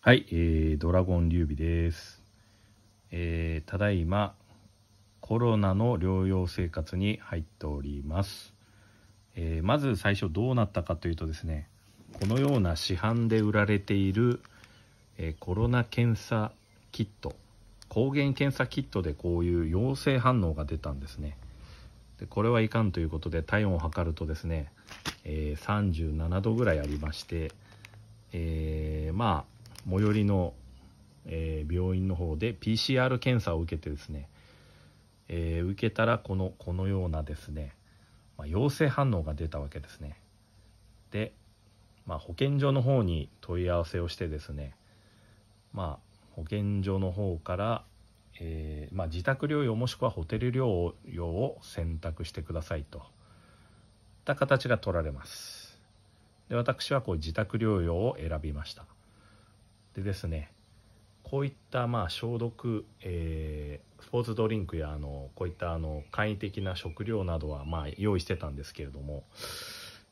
はい、えー、ドラゴン劉備です、えー、ただいまコロナの療養生活に入っております、えー、まず最初どうなったかというとですねこのような市販で売られている、えー、コロナ検査キット抗原検査キットでこういう陽性反応が出たんですねでこれはいかんということで体温を測るとですね、えー、37度ぐらいありまして、えー、まあ最寄りの、えー、病院の方で PCR 検査を受けてですね、えー、受けたらこのこのようなですね、まあ、陽性反応が出たわけですねで、まあ、保健所の方に問い合わせをしてですねまあ保健所の方から、えー、まあ、自宅療養もしくはホテル療養を選択してくださいとた形が取られますで私はこう自宅療養を選びましたでですねこういったまあ消毒、えー、スポーツドリンクやあのこういったあの簡易的な食料などはまあ用意してたんですけれども、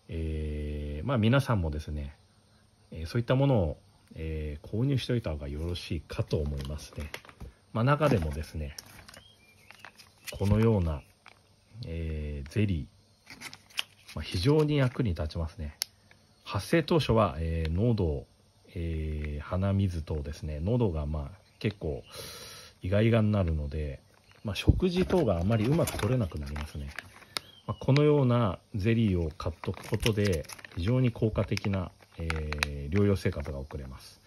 えー、まあ、皆さんもですね、えそういったものを、え購入しておいた方がよろしいかと思いますね、まあ、中でもですねこのような、えゼリー、まあ、非常に役に立ちますね発生当初は、え濃度をえー、鼻水とですね、喉がまあ結構意外がになるので、まあ、食事等があまりうまく取れなくなりますね。まあ、このようなゼリーを買っとくことで、非常に効果的な、えー、療養生活が送れます。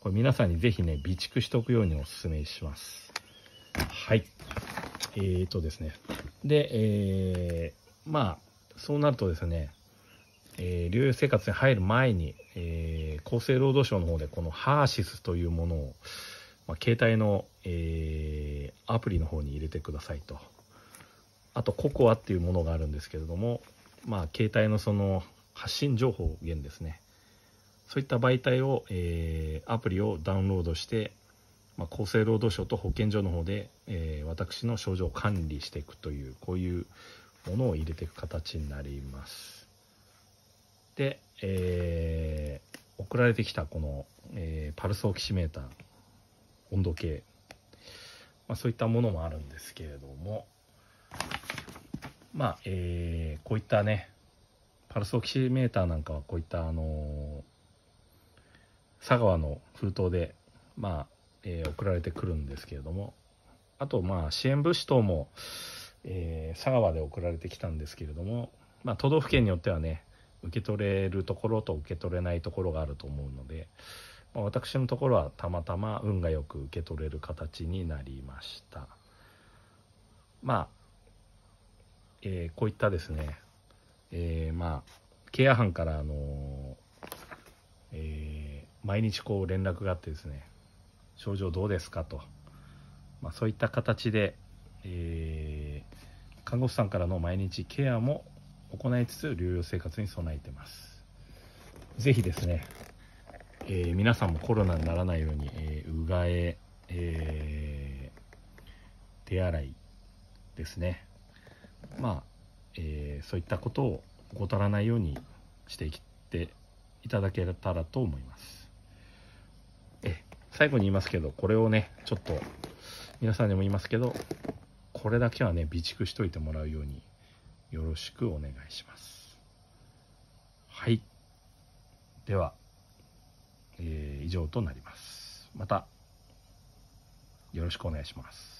これ皆さんにぜひね、備蓄しておくようにお勧めします。はい。えーとですね。で、えー、まあ、そうなるとですね、えー、療養生活に入る前に、えー、厚生労働省の方でこのハーシスというものを、まあ、携帯の、えー、アプリの方に入れてくださいとあとココアっていうものがあるんですけれどもまあ携帯のその発信情報源ですねそういった媒体を、えー、アプリをダウンロードして、まあ、厚生労働省と保健所の方で、えー、私の症状を管理していくというこういうものを入れていく形になります。で、えー、送られてきたこの、えー、パルスオキシメーター温度計、まあ、そういったものもあるんですけれどもまあ、えー、こういったねパルスオキシメーターなんかはこういったあのー、佐川の封筒でまあ、えー、送られてくるんですけれどもあとまあ支援物資等も、えー、佐川で送られてきたんですけれども、まあ、都道府県によってはね受け取れるところと受け取れないところがあると思うので、まあ、私のところはたまたま運がよく受け取れる形になりましたまあ、えー、こういったですね、えー、まあケア班からあのえー、毎日こう連絡があってですね症状どうですかと、まあ、そういった形で、えー、看護師さんからの毎日ケアも行いつつ療養生活に備えてますぜひですね、えー、皆さんもコロナにならないように、えー、うがええー、手洗いですねまあ、えー、そういったことを怠らないようにしていっていただけたらと思いますえ最後に言いますけどこれをねちょっと皆さんにも言いますけどこれだけはね備蓄しといてもらうようによろしくお願いします。はい。では、えー、以上となります。また、よろしくお願いします。